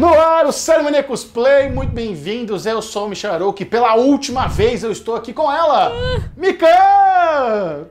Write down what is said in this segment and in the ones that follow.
No ar, o Sério Play, muito bem-vindos, eu sou o Michel que, pela última vez eu estou aqui com ela, ah.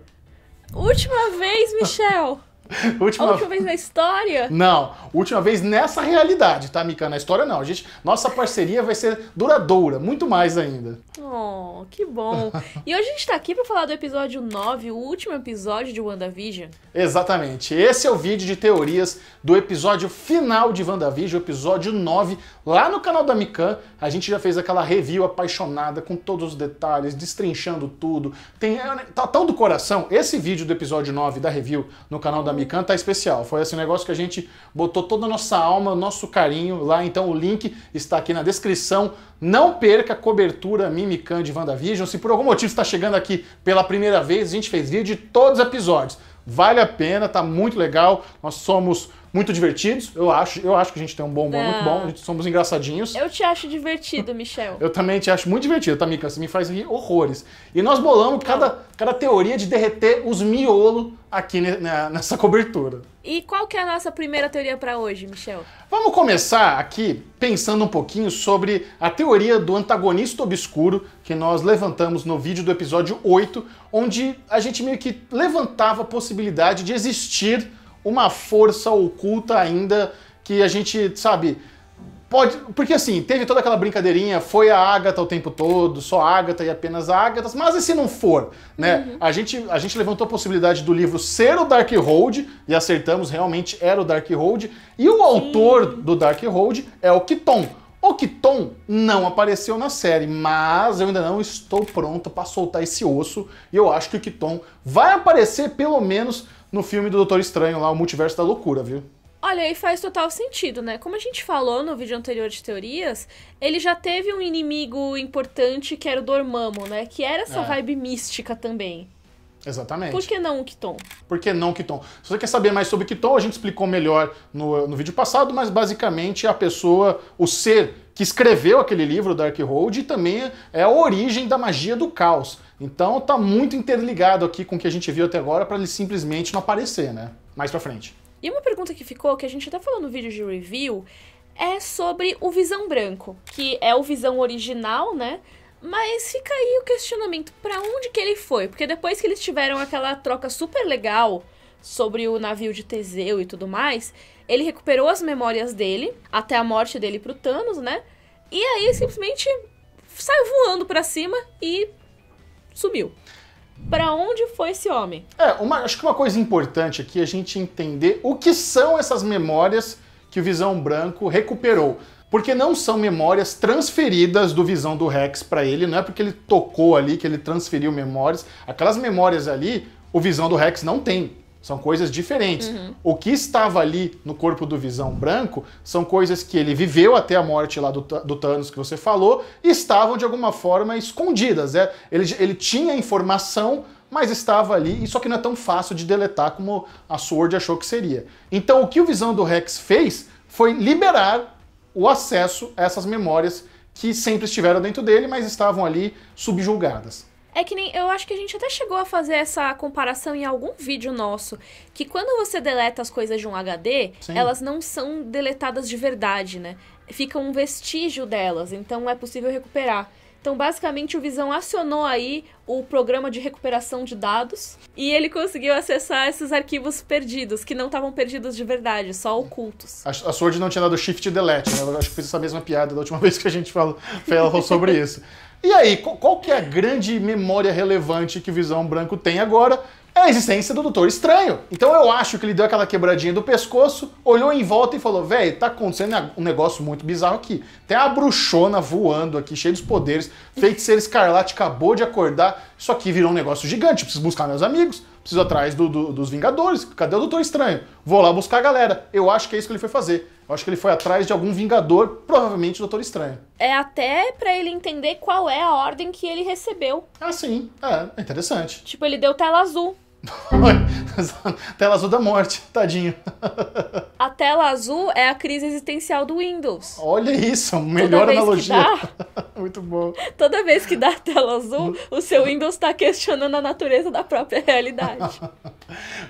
Última vez, Michel! Última... A última vez na história? Não, última vez nessa realidade, tá, Mika? Na história não. A gente, nossa parceria vai ser duradoura, muito mais ainda. Oh, que bom. e hoje a gente tá aqui para falar do episódio 9, o último episódio de WandaVision. Exatamente. Esse é o vídeo de teorias do episódio final de WandaVision, o episódio 9 Lá no canal da Mikan, a gente já fez aquela review apaixonada com todos os detalhes, destrinchando tudo. Tem é, né, tá tão do coração. Esse vídeo do episódio 9 da review no canal da Mikan tá especial. Foi esse negócio que a gente botou toda a nossa alma, nosso carinho lá, então o link está aqui na descrição. Não perca a cobertura Mimikan de WandaVision. Se por algum motivo está chegando aqui pela primeira vez, a gente fez vídeo de todos os episódios. Vale a pena, tá muito legal. Nós somos muito divertidos, eu acho. Eu acho que a gente tem um bom humor muito bom, a gente somos engraçadinhos. Eu te acho divertido, Michel. eu também te acho muito divertido, Tamika. Tá, Você me faz rir horrores. E nós bolamos cada, cada teoria de derreter os miolo aqui nessa cobertura. E qual que é a nossa primeira teoria para hoje, Michel? Vamos começar aqui pensando um pouquinho sobre a teoria do antagonista obscuro que nós levantamos no vídeo do episódio 8, onde a gente meio que levantava a possibilidade de existir uma força oculta ainda que a gente, sabe, pode. Porque assim, teve toda aquela brincadeirinha, foi a Agatha o tempo todo, só a Agatha e apenas a Agatha, mas e se não for? Né? Uhum. A, gente, a gente levantou a possibilidade do livro ser o dark hold e acertamos, realmente era o dark hold e o Sim. autor do dark hold é o Kiton. O Kiton não apareceu na série, mas eu ainda não estou pronto para soltar esse osso, e eu acho que o Kiton vai aparecer pelo menos no filme do Doutor Estranho lá, o Multiverso da Loucura, viu? Olha, e faz total sentido, né? Como a gente falou no vídeo anterior de teorias, ele já teve um inimigo importante que era o Dormammu, né? Que era essa é. vibe mística também. Exatamente. Por que não o Kiton? Por que não o Kiton? Se você quer saber mais sobre o Kiton, a gente explicou melhor no, no vídeo passado, mas basicamente a pessoa, o ser que escreveu aquele livro Darkhold e também é a origem da magia do caos. Então tá muito interligado aqui com o que a gente viu até agora para ele simplesmente não aparecer, né? Mais para frente. E uma pergunta que ficou, que a gente até falou no vídeo de review, é sobre o Visão Branco, que é o Visão original, né? Mas fica aí o questionamento, para onde que ele foi? Porque depois que eles tiveram aquela troca super legal sobre o navio de Teseu e tudo mais, ele recuperou as memórias dele até a morte dele pro Thanos, né? E aí simplesmente saiu voando para cima e sumiu. Para onde foi esse homem? É, uma, acho que uma coisa importante aqui é a gente entender o que são essas memórias que o Visão Branco recuperou. Porque não são memórias transferidas do Visão do Rex para ele, não é porque ele tocou ali que ele transferiu memórias. Aquelas memórias ali, o Visão do Rex não tem. São coisas diferentes. Uhum. O que estava ali no corpo do Visão Branco são coisas que ele viveu até a morte lá do, do Thanos que você falou e estavam de alguma forma escondidas. é. Ele, ele tinha informação, mas estava ali, e só que não é tão fácil de deletar como a Sword achou que seria. Então o que o Visão do Rex fez foi liberar o acesso a essas memórias que sempre estiveram dentro dele, mas estavam ali subjulgadas. É que nem. Eu acho que a gente até chegou a fazer essa comparação em algum vídeo nosso. Que quando você deleta as coisas de um HD, Sim. elas não são deletadas de verdade, né? Fica um vestígio delas, então é possível recuperar. Então, basicamente, o Visão acionou aí o programa de recuperação de dados e ele conseguiu acessar esses arquivos perdidos, que não estavam perdidos de verdade, só ocultos. A, a Sword não tinha dado shift delete, né? Eu acho que fiz essa mesma piada da última vez que a gente falou, falou sobre isso. E aí, qual que é a grande memória relevante que Visão Branco tem agora? É a existência do Doutor Estranho. Então eu acho que ele deu aquela quebradinha do pescoço, olhou em volta e falou: velho, tá acontecendo um negócio muito bizarro aqui. Tem a bruxona voando aqui, cheia dos poderes. Feiticeiro Escarlate acabou de acordar. Isso aqui virou um negócio gigante. Preciso buscar meus amigos, preciso atrás do, do, dos Vingadores. Cadê o Doutor Estranho? Vou lá buscar a galera. Eu acho que é isso que ele foi fazer eu acho que ele foi atrás de algum Vingador, provavelmente o Doutor Estranho. É até para ele entender qual é a ordem que ele recebeu. Ah, sim. É, é interessante. Tipo, ele deu tela azul tela azul da morte, tadinho. A tela azul é a crise existencial do Windows. Olha isso, melhor Toda analogia. Dá, Muito bom. Toda vez que dá tela azul, o seu Windows está questionando a natureza da própria realidade.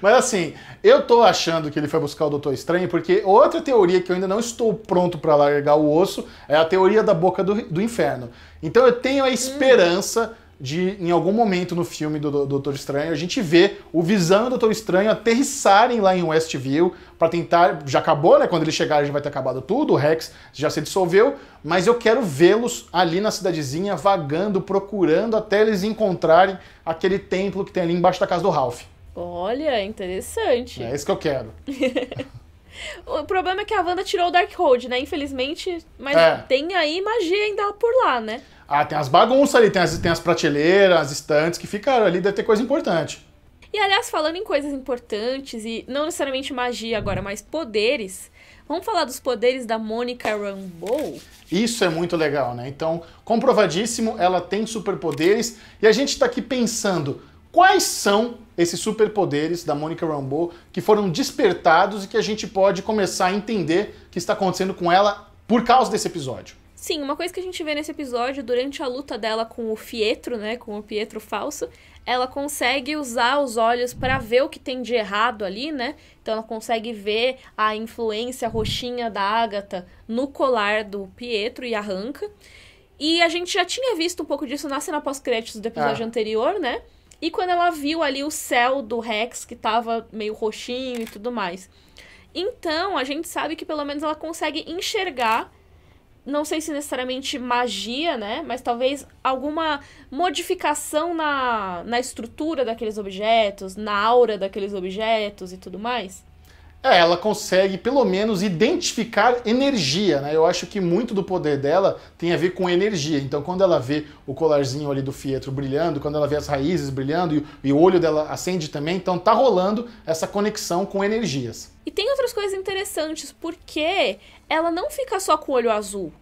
Mas assim, eu tô achando que ele foi buscar o Doutor Estranho, porque outra teoria que eu ainda não estou pronto para largar o osso é a teoria da boca do, do inferno. Então eu tenho a hum. esperança. Hum de, em algum momento no filme do, Doutor Estranho, a gente vê o Visão e o Doutor Estranho aterrissarem lá em Westview para tentar. Já acabou, né? Quando eles chegarem já vai ter acabado tudo, o Rex já se dissolveu, mas eu quero vê-los ali na cidadezinha, vagando, procurando até eles encontrarem aquele templo que tem ali embaixo da casa do Ralph. Olha, interessante. É isso que eu quero. O problema é que a Wanda tirou o Darkhold, né? Infelizmente, mas é. tem aí magia ainda por lá, né? Ah, tem as bagunças ali, tem as, tem as prateleiras, as estantes que ficaram ali, deve ter coisa importante. E aliás, falando em coisas importantes e não necessariamente magia agora, mas poderes, vamos falar dos poderes da Mônica Rambeau? Isso é muito legal, né? Então, comprovadíssimo, ela tem superpoderes e a gente está aqui pensando quais são esses superpoderes da Mônica Rambeau que foram despertados e que a gente pode começar a entender que está acontecendo com ela por causa desse episódio. Sim, uma coisa que a gente vê nesse episódio, durante a luta dela com o Fietro, né, com o Pietro falso, ela consegue usar os olhos para ver o que tem de errado ali, né? Então ela consegue ver a influência roxinha da Ágata no colar do Pietro e arranca. E a gente já tinha visto um pouco disso na cena pós-créditos do episódio ah. anterior, né? E quando ela viu ali o céu do Rex, que tava meio roxinho e tudo mais. Então, a gente sabe que pelo menos ela consegue enxergar não sei se necessariamente magia, né? Mas talvez alguma modificação na, na estrutura daqueles objetos, na aura daqueles objetos e tudo mais. É, ela consegue pelo menos identificar energia, né? Eu acho que muito do poder dela tem a ver com energia. Então, quando ela vê o colarzinho ali do fietro brilhando, quando ela vê as raízes brilhando e, e o olho dela acende também, então tá rolando essa conexão com energias. E tem outras coisas interessantes, porque ela não fica só com o olho azul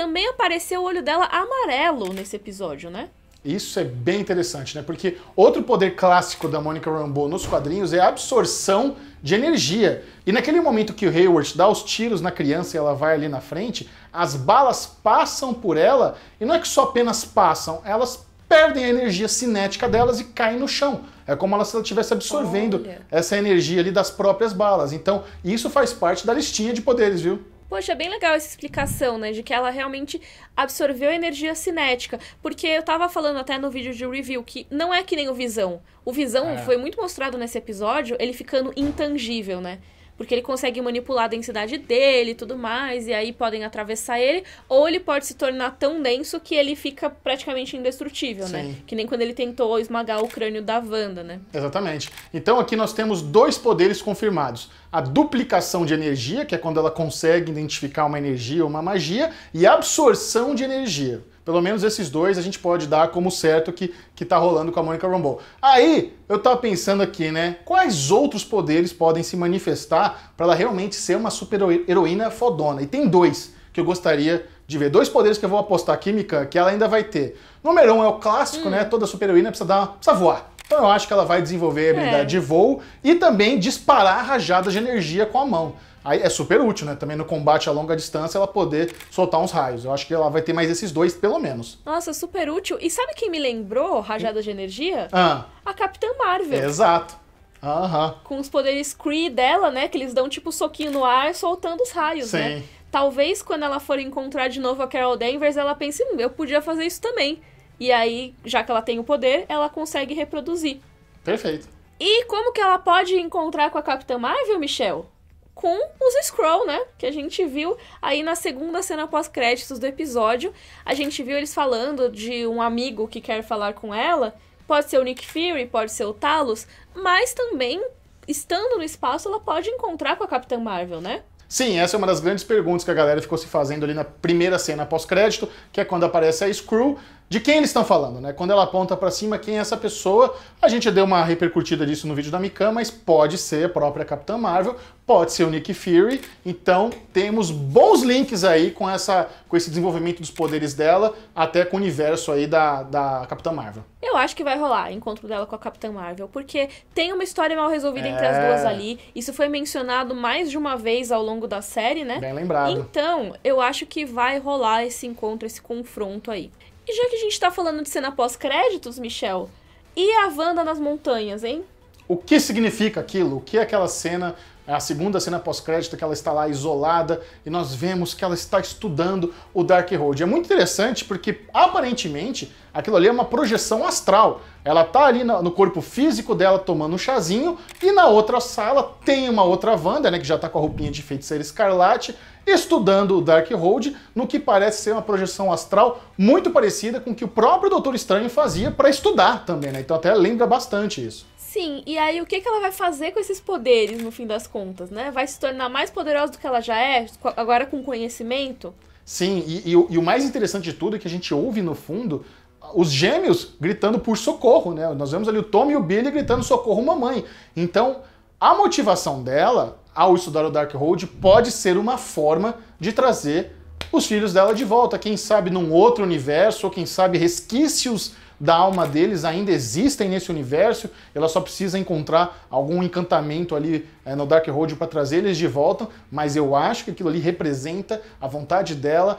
também apareceu o olho dela amarelo nesse episódio, né? Isso é bem interessante, né? Porque outro poder clássico da Monica Rambeau nos quadrinhos é a absorção de energia. E naquele momento que o Hayward dá os tiros na criança e ela vai ali na frente, as balas passam por ela e não é que só apenas passam, elas perdem a energia cinética delas e caem no chão. É como se ela estivesse absorvendo Olha. essa energia ali das próprias balas. Então, isso faz parte da listinha de poderes, viu? Poxa, é bem legal essa explicação, né? De que ela realmente absorveu energia cinética. Porque eu tava falando até no vídeo de review que não é que nem o Visão. O Visão é. foi muito mostrado nesse episódio, ele ficando intangível, né? porque ele consegue manipular a densidade dele e tudo mais, e aí podem atravessar ele, ou ele pode se tornar tão denso que ele fica praticamente indestrutível, né? Sim. né? Que nem quando ele tentou esmagar o crânio da Wanda, né? Exatamente. Então aqui nós temos dois poderes confirmados: a duplicação de energia, que é quando ela consegue identificar uma energia ou uma magia, e a absorção de energia. Pelo menos esses dois a gente pode dar como certo que, que tá rolando com a Monica Rambeau. Aí, eu tava pensando aqui, né? Quais outros poderes podem se manifestar para ela realmente ser uma super heroína fodona? E tem dois que eu gostaria de ver. Dois poderes que eu vou apostar aqui, Mikan, que ela ainda vai ter. Número um é o clássico, hum. né? Toda super heroína precisa, dar, precisa voar. Então eu acho que ela vai desenvolver a habilidade é. de voo e também disparar rajadas de energia com a mão. Aí é super útil, né? Também no combate a longa distância, ela poder soltar uns raios. Eu acho que ela vai ter mais esses dois, pelo menos. Nossa, super útil. E sabe quem me lembrou Rajada de Energia? Ah. A Capitã Marvel. Exato. Aham. Com os poderes Kree dela, né? Que eles dão tipo soquinho no ar, soltando os raios, né? Sim. né? Talvez quando ela for encontrar de novo a Carol Danvers, ela pense, hum, eu podia fazer isso também. E aí, já que ela tem o poder, ela consegue reproduzir. Perfeito. E como que ela pode encontrar com a Capitã Marvel, Michel? com os Scroll, né? Que a gente viu aí na segunda cena pós-créditos do episódio. A gente viu eles falando de um amigo que quer falar com ela. Pode ser o Nick Fury, pode ser o Talos, mas também, estando no espaço, ela pode encontrar com a Capitã Marvel, né? Sim, essa é uma das grandes perguntas que a galera ficou se fazendo ali na primeira cena pós-crédito, que é quando aparece a Screw de quem eles estão falando, né? Quando ela aponta para cima quem é essa pessoa, a gente deu uma repercutida disso no vídeo da Mikan, mas pode ser a própria Capitã Marvel, pode ser o Nick Fury. Então temos bons links aí com essa, com esse desenvolvimento dos poderes dela, até com o universo aí da, da Capitã Marvel. Eu acho que vai rolar encontro dela com a Capitã Marvel, porque tem uma história mal resolvida é... entre as é. duas ali. Isso foi mencionado mais de uma vez ao longo da série, né? Bem lembrado. Então eu acho que vai rolar esse encontro, esse confronto aí. E já que a gente tá falando de cena pós-créditos, Michel, e a Wanda nas montanhas, hein? O que significa aquilo? O que é aquela cena é a segunda cena pós-crédito que ela está lá isolada e nós vemos que ela está estudando o Dark Road. É muito interessante porque aparentemente aquilo ali é uma projeção astral. Ela tá ali no corpo físico dela tomando um chazinho e na outra sala tem uma outra Wanda, né, que já tá com a roupinha de feiticeira escarlate, estudando o Dark Road no que parece ser uma projeção astral muito parecida com o que o próprio Doutor Estranho fazia para estudar também, né? Então até lembra bastante isso. Sim, e aí o que, que ela vai fazer com esses poderes no fim das contas, né? Vai se tornar mais poderosa do que ela já é, agora com conhecimento? Sim, e, e, e o mais interessante de tudo é que a gente ouve no fundo os gêmeos gritando por socorro, né? Nós vemos ali o Tom e o Billy gritando socorro, mamãe. Então, a motivação dela ao estudar o Darkhold pode ser uma forma de trazer os filhos dela de volta, quem sabe num outro universo, ou quem sabe resquícios da alma deles ainda existem nesse universo, ela só precisa encontrar algum encantamento ali é, no Dark Road para trazer eles de volta, mas eu acho que aquilo ali representa a vontade dela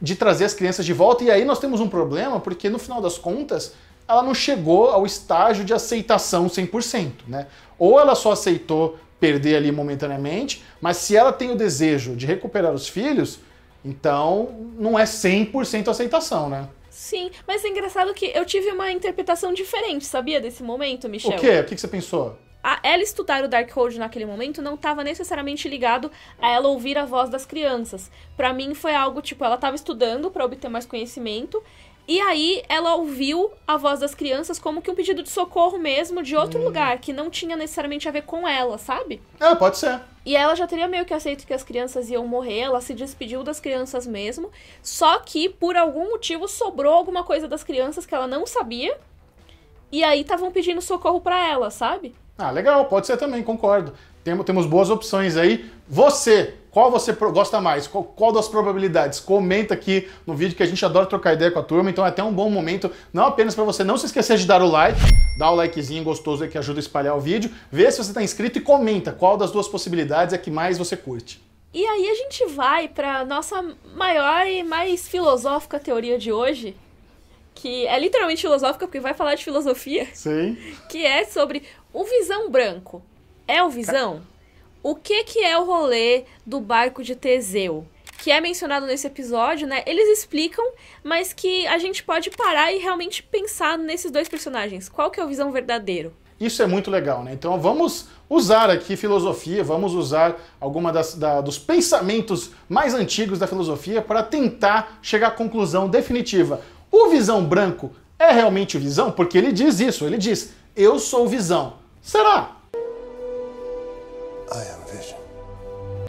de trazer as crianças de volta, e aí nós temos um problema, porque no final das contas, ela não chegou ao estágio de aceitação 100%, né? Ou ela só aceitou perder ali momentaneamente, mas se ela tem o desejo de recuperar os filhos, então não é 100% aceitação, né? Sim, mas é engraçado que eu tive uma interpretação diferente, sabia, desse momento, Michel? O quê? O que você pensou? A ela estudar o Darkhold naquele momento não estava necessariamente ligado a ela ouvir a voz das crianças. Para mim foi algo tipo, ela estava estudando para obter mais conhecimento e aí ela ouviu a voz das crianças como que um pedido de socorro mesmo de outro hum. lugar, que não tinha necessariamente a ver com ela, sabe? É, pode ser. E ela já teria meio que aceito que as crianças iam morrer, ela se despediu das crianças mesmo. Só que, por algum motivo, sobrou alguma coisa das crianças que ela não sabia. E aí estavam pedindo socorro para ela, sabe? Ah, legal, pode ser também, concordo. Temos, temos boas opções aí. Você qual você gosta mais, qual, qual, das probabilidades. Comenta aqui no vídeo que a gente adora trocar ideia com a turma, então é até um bom momento, não apenas para você não se esquecer de dar o like, dá o likezinho gostoso aí que ajuda a espalhar o vídeo, vê se você está inscrito e comenta qual das duas possibilidades é que mais você curte. E aí a gente vai para nossa maior e mais filosófica teoria de hoje, que é literalmente filosófica porque vai falar de filosofia. Sim. Que é sobre o visão branco. É o visão? o que, que é o rolê do barco de Teseu? Que é mencionado nesse episódio, né? Eles explicam, mas que a gente pode parar e realmente pensar nesses dois personagens. Qual que é o visão verdadeiro? Isso é muito legal, né? Então vamos usar aqui filosofia, vamos usar alguma das, da, dos pensamentos mais antigos da filosofia para tentar chegar à conclusão definitiva. O visão branco é realmente o visão? Porque ele diz isso, ele diz, eu sou visão. Será? I am Vision.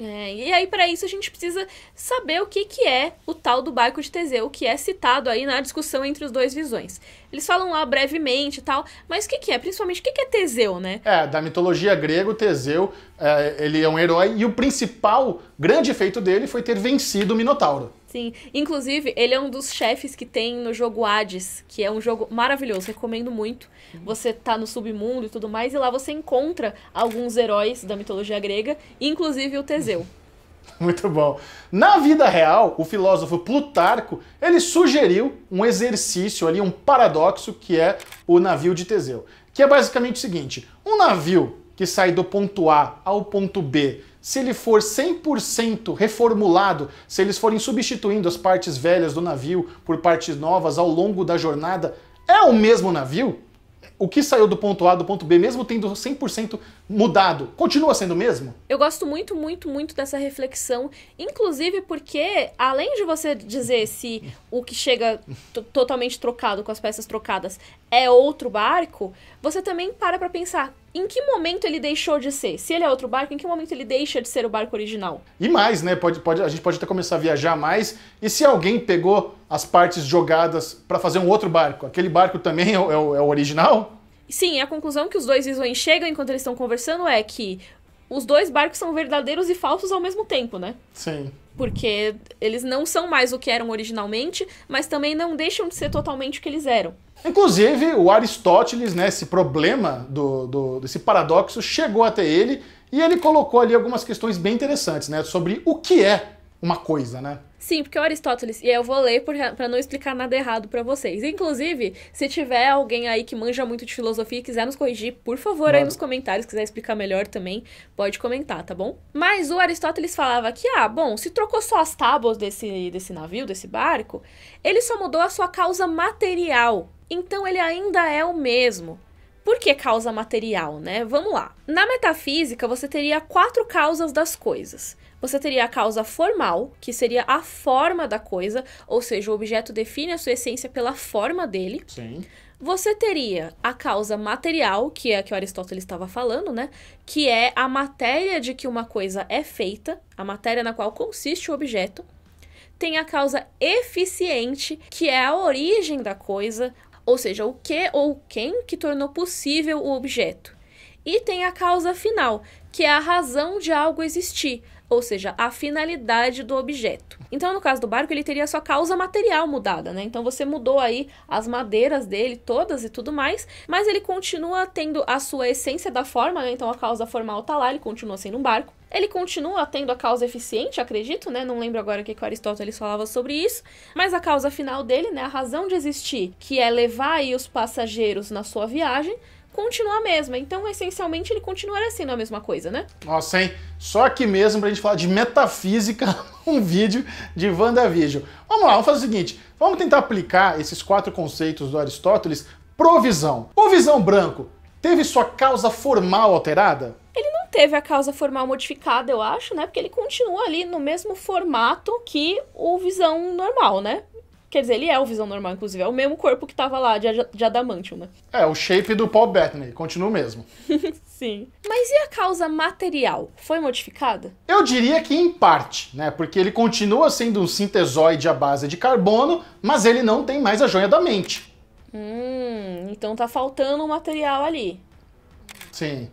É, e aí, para isso, a gente precisa saber o que, que é o tal do barco de Teseu, que é citado aí na discussão entre os dois visões. Eles falam lá brevemente e tal, mas o que, que é? Principalmente, o que, que é Teseu, né? É, da mitologia grega, o Teseu, é, ele é um herói, e o principal grande efeito dele foi ter vencido o Minotauro. Sim. Inclusive, ele é um dos chefes que tem no jogo Hades, que é um jogo maravilhoso, recomendo muito. Uhum. Você tá no submundo e tudo mais, e lá você encontra alguns heróis da mitologia grega, inclusive o Teseu. Muito bom. Na vida real, o filósofo Plutarco, ele sugeriu um exercício ali, um paradoxo, que é o navio de Teseu. Que é basicamente o seguinte, um navio que sai do ponto A ao ponto B se ele for 100% reformulado, se eles forem substituindo as partes velhas do navio por partes novas ao longo da jornada, é o mesmo navio? o que saiu do ponto A do ponto B, mesmo tendo 100% mudado, continua sendo o mesmo? Eu gosto muito, muito, muito dessa reflexão, inclusive porque, além de você dizer se o que chega totalmente trocado, com as peças trocadas, é outro barco, você também para pra pensar em que momento ele deixou de ser? Se ele é outro barco, em que momento ele deixa de ser o barco original? E mais, né? Pode, pode, a gente pode até começar a viajar mais. E se alguém pegou as partes jogadas para fazer um outro barco, aquele barco também é o, é o é original? Sim, a conclusão que os dois Isoen chegam enquanto eles estão conversando é que os dois barcos são verdadeiros e falsos ao mesmo tempo, né? Sim. Porque eles não são mais o que eram originalmente, mas também não deixam de ser totalmente o que eles eram. Inclusive, o Aristóteles, né, esse problema, do, do, desse paradoxo, chegou até ele e ele colocou ali algumas questões bem interessantes, né, sobre o que é uma coisa, né? Sim, porque o Aristóteles, e eu vou ler para não explicar nada errado para vocês. Inclusive, se tiver alguém aí que manja muito de filosofia e quiser nos corrigir, por favor, Mano. aí nos comentários, quiser explicar melhor também, pode comentar, tá bom? Mas o Aristóteles falava que, ah, bom, se trocou só as tábuas desse, desse navio, desse barco, ele só mudou a sua causa material então ele ainda é o mesmo. Por que causa material, né? Vamos lá. Na metafísica, você teria quatro causas das coisas. Você teria a causa formal, que seria a forma da coisa, ou seja, o objeto define a sua essência pela forma dele. Sim. Você teria a causa material, que é a que Aristóteles estava falando, né? Que é a matéria de que uma coisa é feita, a matéria na qual consiste o objeto tem a causa eficiente, que é a origem da coisa, ou seja, o que ou quem que tornou possível o objeto. E tem a causa final, que é a razão de algo existir, ou seja, a finalidade do objeto. Então, no caso do barco, ele teria a sua causa material mudada, né? Então, você mudou aí as madeiras dele todas e tudo mais, mas ele continua tendo a sua essência da forma, né? Então, a causa formal tá lá, ele continua sendo um barco, ele continua tendo a causa eficiente, acredito, né? Não lembro agora o que, que o Aristóteles falava sobre isso, mas a causa final dele, né, a razão de existir, que é levar aí os passageiros na sua viagem, continua a mesma. Então, essencialmente, ele continuará sendo a mesma coisa, né? Nossa, hein? Só aqui mesmo pra gente falar de metafísica um vídeo de WandaVision. Vamos lá, vamos fazer o seguinte. Vamos tentar aplicar esses quatro conceitos do Aristóteles pro visão. O visão branco teve sua causa formal alterada? teve a causa formal modificada, eu acho, né? Porque ele continua ali no mesmo formato que o Visão normal, né? Quer dizer, ele é o Visão normal, inclusive. É o mesmo corpo que tava lá, de, de Adamantium, né? É, o shape do Paul Bettany. Continua o mesmo. Sim. Mas e a causa material? Foi modificada? Eu diria que em parte, né? Porque ele continua sendo um sintesoide à base de carbono, mas ele não tem mais a joia da mente. Hum, então tá faltando um material ali. Sim.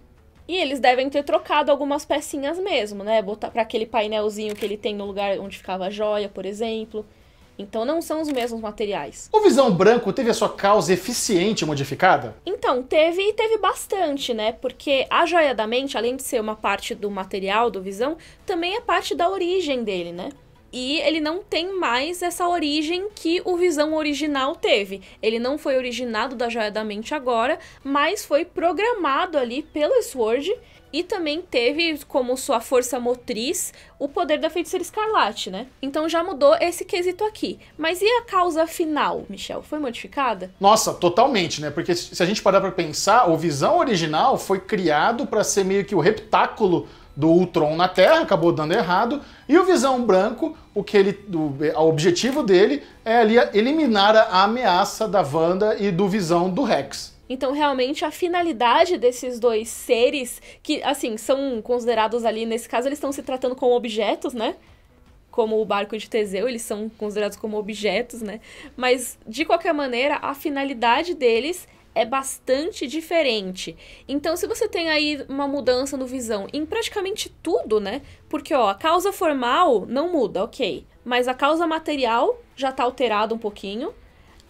E eles devem ter trocado algumas pecinhas mesmo, né? Botar para aquele painelzinho que ele tem no lugar onde ficava a joia, por exemplo. Então não são os mesmos materiais. O Visão Branco teve a sua causa eficiente modificada? Então, teve e teve bastante, né? Porque a joia da mente, além de ser uma parte do material do Visão, também é parte da origem dele, né? E ele não tem mais essa origem que o Visão original teve. Ele não foi originado da Joia da Mente agora, mas foi programado ali pelo Sword e também teve como sua força motriz o poder da feiticeira escarlate, né? Então já mudou esse quesito aqui. Mas e a causa final, Michel? Foi modificada? Nossa, totalmente, né? Porque se a gente parar para pensar, o Visão original foi criado para ser meio que o reptáculo do Ultron na Terra, acabou dando errado, e o Visão Branco, o que ele, o, o objetivo dele é ali eliminar a ameaça da Wanda e do Visão do Rex. Então, realmente, a finalidade desses dois seres, que, assim, são considerados ali, nesse caso, eles estão se tratando como objetos, né? Como o barco de Teseu, eles são considerados como objetos, né? Mas, de qualquer maneira, a finalidade deles é bastante diferente. Então, se você tem aí uma mudança no visão em praticamente tudo, né? Porque, ó, a causa formal não muda, ok. Mas a causa material já tá alterada um pouquinho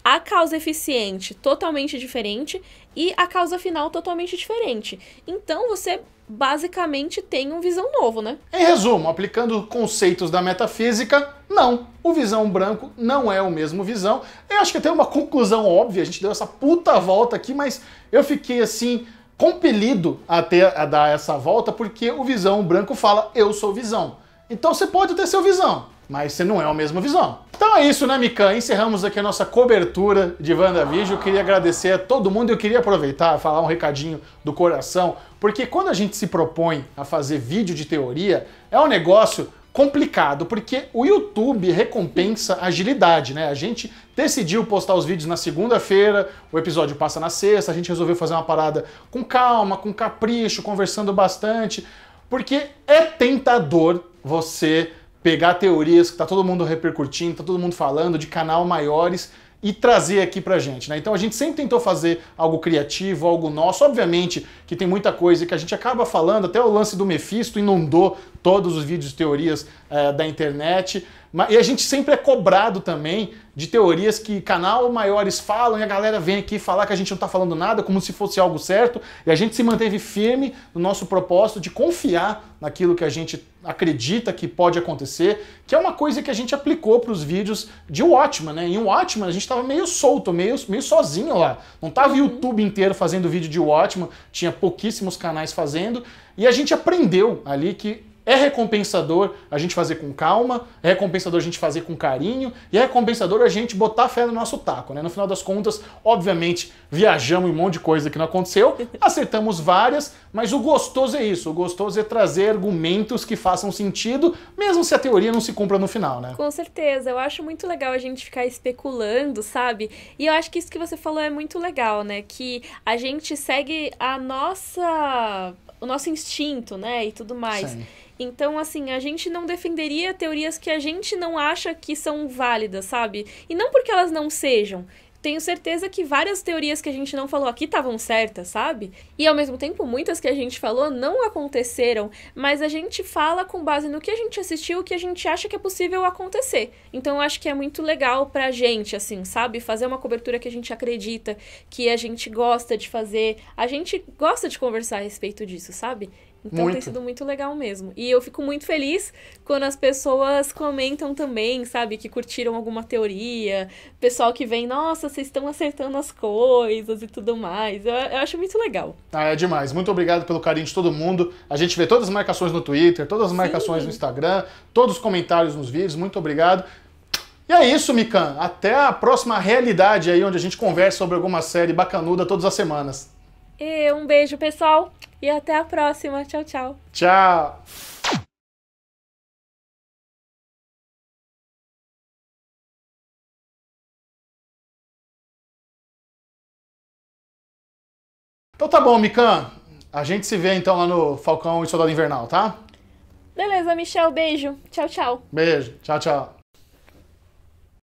a causa eficiente totalmente diferente e a causa final totalmente diferente. Então você basicamente tem um visão novo, né? Em resumo, aplicando conceitos da metafísica, não. O visão branco não é o mesmo visão. Eu acho que tem uma conclusão óbvia, a gente deu essa puta volta aqui, mas eu fiquei assim compelido a, ter, a dar essa volta porque o visão branco fala eu sou visão. Então você pode ter seu visão mas você não é a mesma visão. Então é isso, né, Mikan? Encerramos aqui a nossa cobertura de WandaVision. Eu queria agradecer a todo mundo e eu queria aproveitar e falar um recadinho do coração, porque quando a gente se propõe a fazer vídeo de teoria, é um negócio complicado, porque o YouTube recompensa agilidade, né? A gente decidiu postar os vídeos na segunda-feira, o episódio passa na sexta, a gente resolveu fazer uma parada com calma, com capricho, conversando bastante, porque é tentador você pegar teorias que está todo mundo repercutindo, está todo mundo falando, de canal maiores e trazer aqui pra gente, né? Então a gente sempre tentou fazer algo criativo, algo nosso. Obviamente que tem muita coisa que a gente acaba falando, até o lance do Mephisto inundou todos os vídeos teorias é, da internet. e a gente sempre é cobrado também de teorias que canal maiores falam e a galera vem aqui falar que a gente não está falando nada, como se fosse algo certo, e a gente se manteve firme no nosso propósito de confiar naquilo que a gente acredita que pode acontecer, que é uma coisa que a gente aplicou para os vídeos de Watchman, né? Em Watchman a gente estava meio solto, meio, meio sozinho lá. Não tava o uhum. YouTube inteiro fazendo vídeo de Watchman, tinha pouquíssimos canais fazendo, e a gente aprendeu ali que é recompensador a gente fazer com calma, é recompensador a gente fazer com carinho e é recompensador a gente botar fé no nosso taco, né? No final das contas, obviamente, viajamos em um monte de coisa que não aconteceu, acertamos várias, mas o gostoso é isso, o gostoso é trazer argumentos que façam sentido, mesmo se a teoria não se cumpra no final, né? Com certeza, eu acho muito legal a gente ficar especulando, sabe? E eu acho que isso que você falou é muito legal, né? Que a gente segue a nossa o nosso instinto, né, e tudo mais. Sim. Então, assim, a gente não defenderia teorias que a gente não acha que são válidas, sabe? E não porque elas não sejam, tenho certeza que várias teorias que a gente não falou aqui estavam certas, sabe? E ao mesmo tempo, muitas que a gente falou não aconteceram, mas a gente fala com base no que a gente assistiu, o que a gente acha que é possível acontecer. Então eu acho que é muito legal pra gente, assim, sabe? Fazer uma cobertura que a gente acredita, que a gente gosta de fazer, a gente gosta de conversar a respeito disso, sabe? Então muito. tem sido muito legal mesmo. E eu fico muito feliz quando as pessoas comentam também, sabe? Que curtiram alguma teoria. Pessoal que vem, nossa, vocês estão acertando as coisas e tudo mais. Eu, eu, acho muito legal. Ah, é demais. Muito obrigado pelo carinho de todo mundo. A gente vê todas as marcações no Twitter, todas as marcações Sim. no Instagram, todos os comentários nos vídeos. Muito obrigado. E é isso, Mikan. Até a próxima realidade aí, onde a gente conversa sobre alguma série bacanuda todas as semanas. E um beijo, pessoal. E até a próxima. Tchau, tchau. Tchau. Então tá bom, Mikan. A gente se vê então lá no Falcão e Soldado Invernal, tá? Beleza, Michel. Beijo. Tchau, tchau. Beijo. Tchau, tchau.